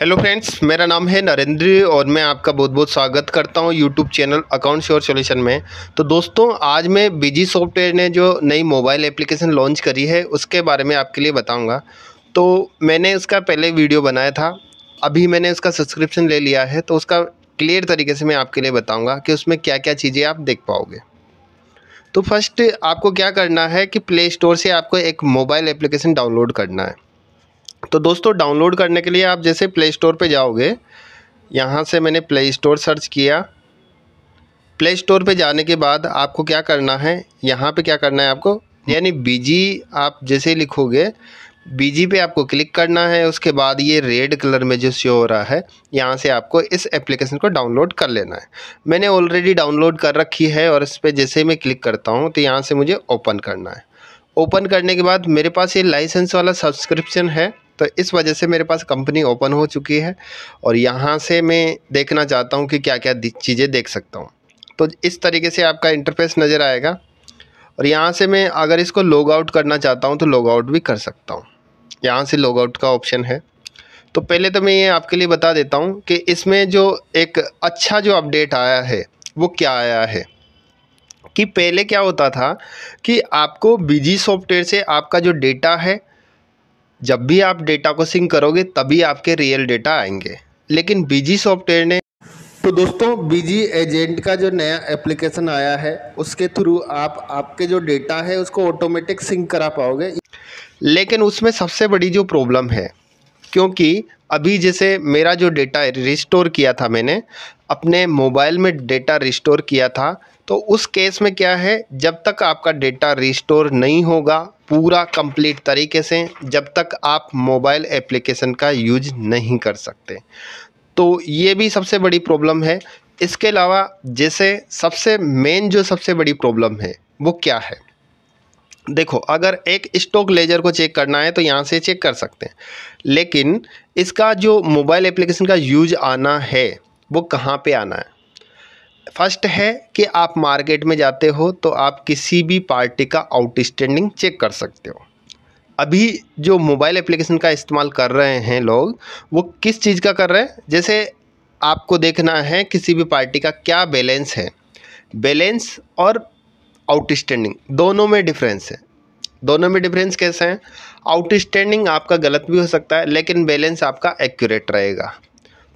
hello friends मेरा नाम है नरेंद्र और मैं आपका बहुत बहुत स्वागत करता हूं YouTube channel account sure solution में तो दोस्तों आज मैं बिजी सॉफ्टवेयर ने जो नई मोबाइल एप्लीकेशन लॉन्च करी है उसके बारे में आपके लिए बताऊंगा तो मैंने उसका पहले वीडियो बनाया था अभी मैंने उसका सब्सक्रिप्शन ले लिया है तो उसका क्लियर तरीके से मैं आपके लिए बताऊँगा कि उसमें क्या क्या चीज़ें आप देख पाओगे तो फर्स्ट आपको क्या करना है कि प्ले स्टोर से आपको एक मोबाइल एप्लीकेशन डाउनलोड करना है तो दोस्तों डाउनलोड करने के लिए आप जैसे प्ले स्टोर पर जाओगे यहाँ से मैंने प्ले स्टोर सर्च किया प्ले स्टोर पर जाने के बाद आपको क्या करना है यहाँ पे क्या करना है आपको यानी बीजी आप जैसे लिखोगे बीजी पे आपको क्लिक करना है उसके बाद ये रेड कलर में जो शो हो रहा है यहाँ से आपको इस एप्लीकेशन को डाउनलोड कर लेना है मैंने ऑलरेडी डाउनलोड कर रखी है और इस पर जैसे मैं क्लिक करता हूँ तो यहाँ से मुझे ओपन करना है ओपन करने के बाद मेरे पास ये लाइसेंस वाला सब्सक्रिप्शन है तो इस वजह से मेरे पास कंपनी ओपन हो चुकी है और यहाँ से मैं देखना चाहता हूँ कि क्या क्या चीज़ें देख सकता हूँ तो इस तरीके से आपका इंटरफेस नज़र आएगा और यहाँ से मैं अगर इसको लॉग आउट करना चाहता हूँ तो लॉग आउट भी कर सकता हूँ यहाँ से लॉग आउट का ऑप्शन है तो पहले तो मैं ये आपके लिए बता देता हूँ कि इसमें जो एक अच्छा जो अपडेट आया है वो क्या आया है कि पहले क्या होता था कि आपको बिजी सॉफ्टवेयर से आपका जो डेटा है जब भी आप डेटा को सिंक करोगे तभी आपके रियल डेटा आएंगे लेकिन बीजी सॉफ्टवेयर ने तो दोस्तों बीजी एजेंट का जो नया एप्लीकेशन आया है उसके थ्रू आप आपके जो डेटा है उसको ऑटोमेटिक सिंक करा पाओगे लेकिन उसमें सबसे बड़ी जो प्रॉब्लम है क्योंकि अभी जैसे मेरा जो डेटा रिस्टोर किया था मैंने अपने मोबाइल में डेटा रिस्टोर किया था तो उस केस में क्या है जब तक आपका डेटा रिस्टोर नहीं होगा पूरा कंप्लीट तरीके से जब तक आप मोबाइल एप्लीकेशन का यूज नहीं कर सकते तो ये भी सबसे बड़ी प्रॉब्लम है इसके अलावा जैसे सबसे मेन जो सबसे बड़ी प्रॉब्लम है वो क्या है देखो अगर एक स्टॉक लेजर को चेक करना है तो यहाँ से चेक कर सकते हैं लेकिन इसका जो मोबाइल एप्लीकेशन का यूज आना है वो कहाँ पे आना है फर्स्ट है कि आप मार्केट में जाते हो तो आप किसी भी पार्टी का आउटस्टैंडिंग चेक कर सकते हो अभी जो मोबाइल एप्लीकेशन का इस्तेमाल कर रहे हैं लोग वो किस चीज़ का कर रहे हैं जैसे आपको देखना है किसी भी पार्टी का क्या बैलेंस है बैलेंस और आउटस्टैंडिंग दोनों में डिफरेंस है दोनों में डिफरेंस कैसे हैं आउटस्टैंडिंग आपका गलत भी हो सकता है लेकिन बैलेंस आपका एक्यूरेट रहेगा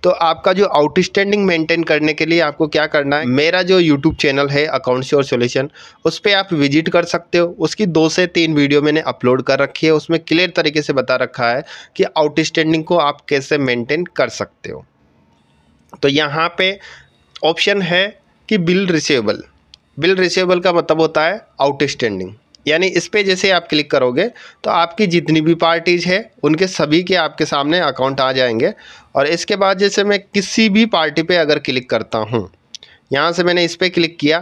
तो आपका जो आउटस्टैंडिंग मेंटेन करने के लिए आपको क्या करना है मेरा जो यूट्यूब चैनल है अकाउंट्स और सोल्यूशन उस पर आप विजिट कर सकते हो उसकी दो से तीन वीडियो मैंने अपलोड कर रखी है उसमें क्लियर तरीके से बता रखा है कि आउटस्टैंडिंग को आप कैसे मेंटेन कर सकते हो तो यहाँ पे ऑप्शन है कि बिल रिसेबल बिल रिसेबल का मतलब होता है आउटस्टैंडिंग यानी इस पर जैसे आप क्लिक करोगे तो आपकी जितनी भी पार्टीज़ है उनके सभी के आपके सामने अकाउंट आ जाएंगे और इसके बाद जैसे मैं किसी भी पार्टी पे अगर क्लिक करता हूँ यहाँ से मैंने इस पर क्लिक किया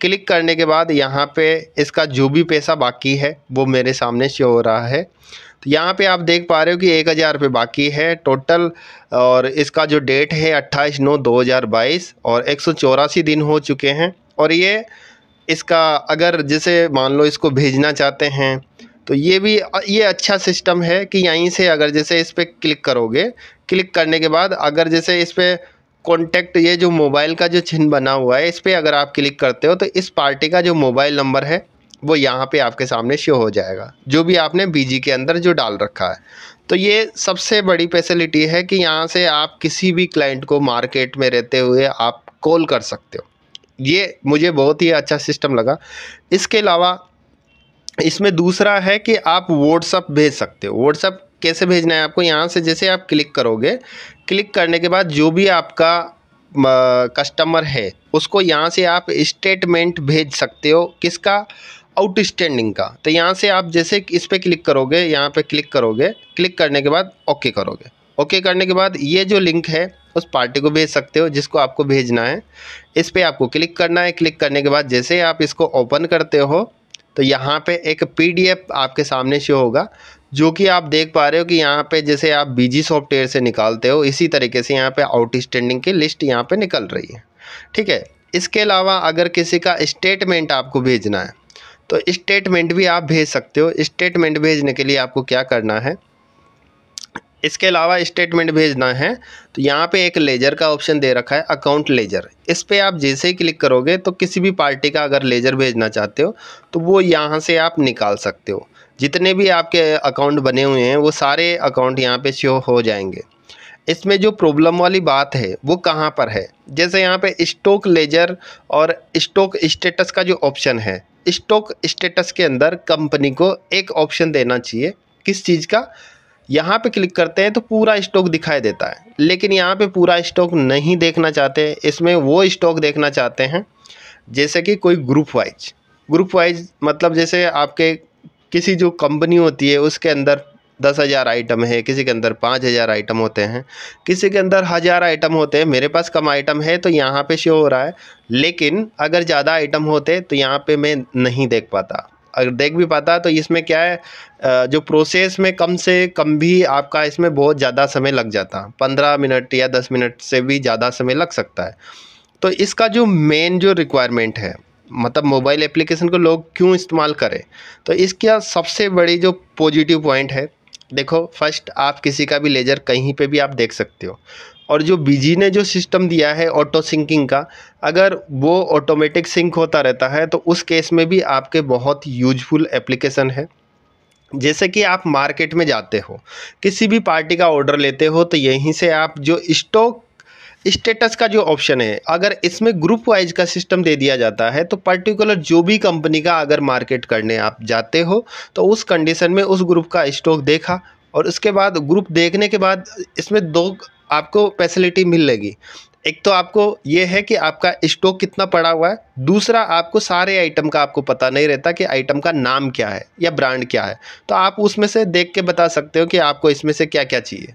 क्लिक करने के बाद यहाँ पे इसका जो भी पैसा बाकी है वो मेरे सामने शो हो रहा है तो यहाँ पे आप देख पा रहे हो कि एक हज़ार रुपये बाकी है टोटल और इसका जो डेट है अट्ठाईस नौ दो हज़ार बाईस और एक सौ चौरासी दिन हो चुके हैं और ये इसका अगर जैसे मान लो इसको भेजना चाहते हैं तो ये भी ये अच्छा सिस्टम है कि यहीं से अगर जैसे इस पर क्लिक करोगे क्लिक करने के बाद अगर जैसे इस पर कॉन्टैक्ट ये जो मोबाइल का जो चिन्ह बना हुआ है इस पर अगर आप क्लिक करते हो तो इस पार्टी का जो मोबाइल नंबर है वो यहाँ पे आपके सामने शो हो जाएगा जो भी आपने बीजी के अंदर जो डाल रखा है तो ये सबसे बड़ी फैसिलिटी है कि यहाँ से आप किसी भी क्लाइंट को मार्केट में रहते हुए आप कॉल कर सकते हो ये मुझे बहुत ही अच्छा सिस्टम लगा इसके अलावा इसमें दूसरा है कि आप व्हाट्सअप भेज सकते हो व्हाट्सअप कैसे भेजना है आपको यहाँ से जैसे आप क्लिक करोगे क्लिक करने के बाद जो भी आपका कस्टमर है उसको यहाँ से आप स्टेटमेंट भेज सकते हो किसका आउटस्टैंडिंग का तो यहाँ से आप जैसे इस पर क्लिक करोगे यहाँ पे क्लिक करोगे क्लिक करने के बाद ओके करोगे ओके करने के बाद ये जो लिंक है उस पार्टी को भेज सकते हो जिसको आपको भेजना है इस पर आपको क्लिक करना है क्लिक करने के बाद जैसे आप इसको ओपन करते हो तो यहाँ पे एक पीडीएफ आपके सामने शो होगा जो कि आप देख पा रहे हो कि यहाँ पे जैसे आप बीजी सॉफ्टवेयर से निकालते हो इसी तरीके से यहाँ पे आउटस्टैंडिंग की लिस्ट यहाँ पे निकल रही है ठीक है इसके अलावा अगर किसी का स्टेटमेंट आपको भेजना है तो स्टेटमेंट भी आप भेज सकते हो स्टेटमेंट भेजने के लिए आपको क्या करना है इसके अलावा स्टेटमेंट भेजना है तो यहाँ पे एक लेजर का ऑप्शन दे रखा है अकाउंट लेजर इस पर आप जैसे ही क्लिक करोगे तो किसी भी पार्टी का अगर लेजर भेजना चाहते हो तो वो यहाँ से आप निकाल सकते हो जितने भी आपके अकाउंट बने हुए हैं वो सारे अकाउंट यहाँ पे शो हो जाएंगे इसमें जो प्रॉब्लम वाली बात है वो कहाँ पर है जैसे यहाँ पे स्टॉक लेजर और स्टॉक स्टेटस का जो ऑप्शन है स्टॉक स्टेटस के अंदर कंपनी को एक ऑप्शन देना चाहिए किस चीज़ का यहाँ पे क्लिक करते हैं तो पूरा स्टॉक दिखाई देता है लेकिन यहाँ पे पूरा स्टॉक नहीं देखना चाहते इसमें वो स्टॉक देखना चाहते हैं जैसे कि कोई ग्रुप वाइज ग्रुप वाइज मतलब जैसे आपके किसी जो कंपनी होती है उसके अंदर दस हज़ार आइटम है किसी के अंदर पाँच हज़ार आइटम होते हैं किसी के अंदर हज़ार आइटम होते हैं मेरे पास कम आइटम है तो यहाँ पे शो हो रहा है लेकिन अगर ज़्यादा आइटम होते तो यहाँ पे मैं नहीं देख पाता अगर देख भी पाता है तो इसमें क्या है जो प्रोसेस में कम से कम भी आपका इसमें बहुत ज़्यादा समय लग जाता पंद्रह मिनट या दस मिनट से भी ज़्यादा समय लग सकता है तो इसका जो मेन जो रिक्वायरमेंट है मतलब मोबाइल एप्लीकेशन को लोग क्यों इस्तेमाल करें तो इसका सबसे बड़ी जो पॉजिटिव पॉइंट है देखो फर्स्ट आप किसी का भी लेजर कहीं पे भी आप देख सकते हो और जो बिजी ने जो सिस्टम दिया है ऑटो सिंकिंग का अगर वो ऑटोमेटिक सिंक होता रहता है तो उस केस में भी आपके बहुत यूजफुल एप्लीकेशन है जैसे कि आप मार्केट में जाते हो किसी भी पार्टी का ऑर्डर लेते हो तो यहीं से आप जो स्टॉक स्टेटस का जो ऑप्शन है अगर इसमें ग्रुप वाइज का सिस्टम दे दिया जाता है तो पर्टिकुलर जो भी कंपनी का अगर मार्केट करने आप जाते हो तो उस कंडीशन में उस ग्रुप का स्टॉक देखा और उसके बाद ग्रुप देखने के बाद इसमें दो आपको फैसिलिटी लेगी एक तो आपको ये है कि आपका स्टॉक कितना पड़ा हुआ है दूसरा आपको सारे आइटम का आपको पता नहीं रहता कि आइटम का नाम क्या है या ब्रांड क्या है तो आप उसमें से देख के बता सकते हो कि आपको इसमें से क्या क्या चाहिए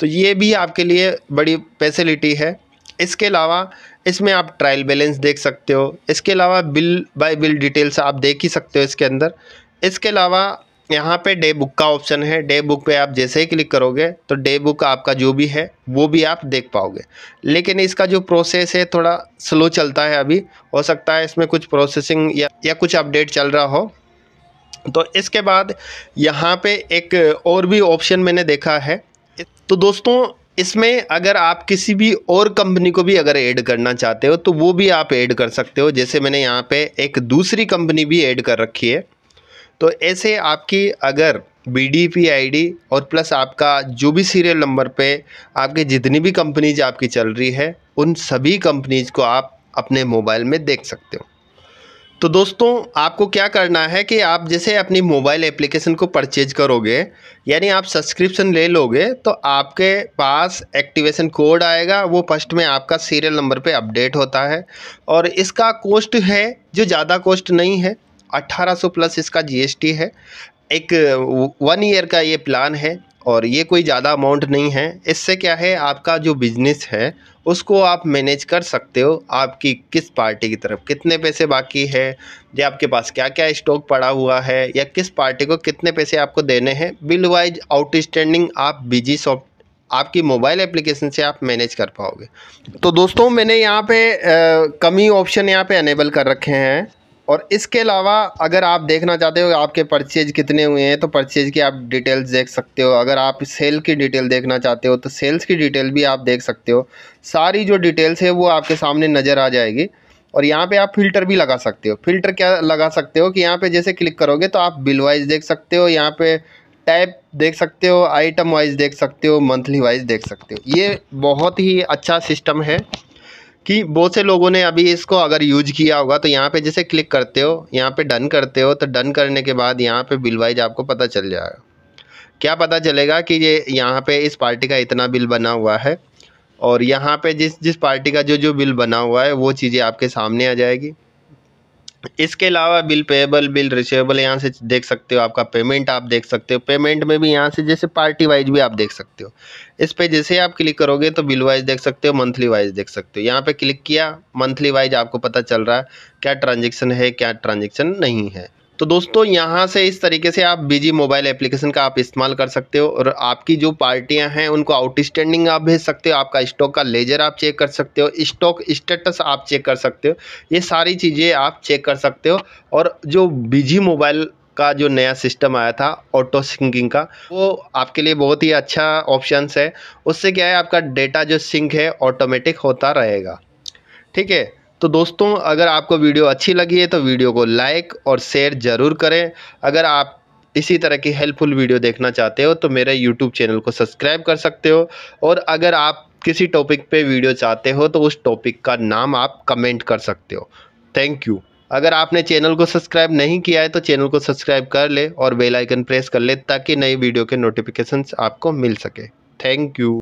तो ये भी आपके लिए बड़ी फैसिलिटी है इसके अलावा इसमें आप ट्रायल बैलेंस देख सकते हो इसके अलावा बिल बाय बिल डिटेल्स आप देख ही सकते हो इसके अंदर इसके अलावा यहाँ पे डे बुक का ऑप्शन है डे बुक पे आप जैसे ही क्लिक करोगे तो डे बुक आपका जो भी है वो भी आप देख पाओगे लेकिन इसका जो प्रोसेस है थोड़ा स्लो चलता है अभी हो सकता है इसमें कुछ प्रोसेसिंग या, या कुछ अपडेट चल रहा हो तो इसके बाद यहाँ पे एक और भी ऑप्शन मैंने देखा है तो दोस्तों इसमें अगर आप किसी भी और कंपनी को भी अगर ऐड करना चाहते हो तो वो भी आप ऐड कर सकते हो जैसे मैंने यहाँ पे एक दूसरी कंपनी भी ऐड कर रखी है तो ऐसे आपकी अगर B D P I D और प्लस आपका जो भी सीरियल नंबर पे आपके जितनी भी कंपनीज आपकी चल रही है उन सभी कंपनीज को आप अपने मोबाइल में देख सकते हो तो दोस्तों आपको क्या करना है कि आप जैसे अपनी मोबाइल एप्लीकेशन को परचेज करोगे यानी आप सब्सक्रिप्शन ले लोगे तो आपके पास एक्टिवेशन कोड आएगा वो फर्स्ट में आपका सीरियल नंबर पे अपडेट होता है और इसका कॉस्ट है जो ज़्यादा कॉस्ट नहीं है 1800 प्लस इसका जीएसटी है एक वन ईयर का ये प्लान है और ये कोई ज़्यादा अमाउंट नहीं है इससे क्या है आपका जो बिजनेस है उसको आप मैनेज कर सकते हो आपकी किस पार्टी की तरफ कितने पैसे बाकी है या आपके पास क्या क्या स्टॉक पड़ा हुआ है या किस पार्टी को कितने पैसे आपको देने हैं बिल वाइज आउटस्टैंडिंग आप बिजी सॉफ्ट आपकी मोबाइल एप्लीकेशन से आप मैनेज कर पाओगे तो दोस्तों मैंने यहाँ पे आ, कमी ऑप्शन यहाँ पे अनेबल कर रखे हैं और इसके अलावा अगर आप देखना चाहते हो आपके परचेज कितने हुए हैं तो परचेज की आप डिटेल्स देख सकते हो अगर आप सेल की डिटेल देखना चाहते हो तो सेल्स की डिटेल भी आप देख सकते हो सारी जो डिटेल्स है वो आपके सामने नज़र आ जाएगी और यहाँ पे आप फिल्टर भी लगा सकते हो फिल्टर क्या लगा सकते हो कि यहाँ पे जैसे क्लिक करोगे तो आप बिल वाइज देख सकते हो यहाँ पे टाइप देख सकते हो आइटम वाइज देख सकते हो मंथली वाइज देख सकते हो ये बहुत ही अच्छा सिस्टम है कि बहुत से लोगों ने अभी इसको अगर यूज किया होगा तो यहाँ पे जैसे क्लिक करते हो यहाँ पे डन करते हो तो डन करने के बाद यहाँ पे बिल वाइज आपको पता चल जाएगा क्या पता चलेगा कि ये यहाँ पे इस पार्टी का इतना बिल बना हुआ है और यहाँ पे जिस जिस पार्टी का जो जो बिल बना हुआ है वो चीज़ें आपके सामने आ जाएगी इसके अलावा बिल पेएबल बिल रिसीवेबल यहाँ से देख सकते हो आपका पेमेंट आप देख सकते हो पेमेंट में भी यहाँ से जैसे पार्टी वाइज भी आप देख सकते हो इस पर जैसे आप क्लिक करोगे तो बिल वाइज देख सकते हो मंथली वाइज देख सकते हो यहाँ पे क्लिक किया मंथली वाइज आपको पता चल रहा है क्या ट्रांजेक्शन है क्या ट्रांजेक्शन नहीं है तो दोस्तों यहाँ से इस तरीके से आप बिजी मोबाइल एप्लीकेशन का आप इस्तेमाल कर सकते हो और आपकी जो पार्टियाँ हैं उनको आउटस्टैंडिंग आप भेज सकते हो आपका स्टॉक का लेजर आप चेक कर सकते हो स्टॉक स्टेटस आप चेक कर सकते हो ये सारी चीज़ें आप चेक कर सकते हो और जो बिजी मोबाइल का जो नया सिस्टम आया था ऑटो सिंकिंग का वो आपके लिए बहुत ही अच्छा ऑप्शन है उससे क्या है आपका डेटा जो सिंक है ऑटोमेटिक होता रहेगा ठीक है तो दोस्तों अगर आपको वीडियो अच्छी लगी है तो वीडियो को लाइक और शेयर ज़रूर करें अगर आप इसी तरह की हेल्पफुल वीडियो देखना चाहते हो तो मेरे यूट्यूब चैनल को सब्सक्राइब कर सकते हो और अगर आप किसी टॉपिक पे वीडियो चाहते हो तो उस टॉपिक का नाम आप कमेंट कर सकते हो थैंक यू अगर आपने चैनल को सब्सक्राइब नहीं किया है तो चैनल को सब्सक्राइब कर ले और बेल आइकन प्रेस कर ले ताकि नई वीडियो के नोटिफिकेशंस आपको मिल सके थैंक यू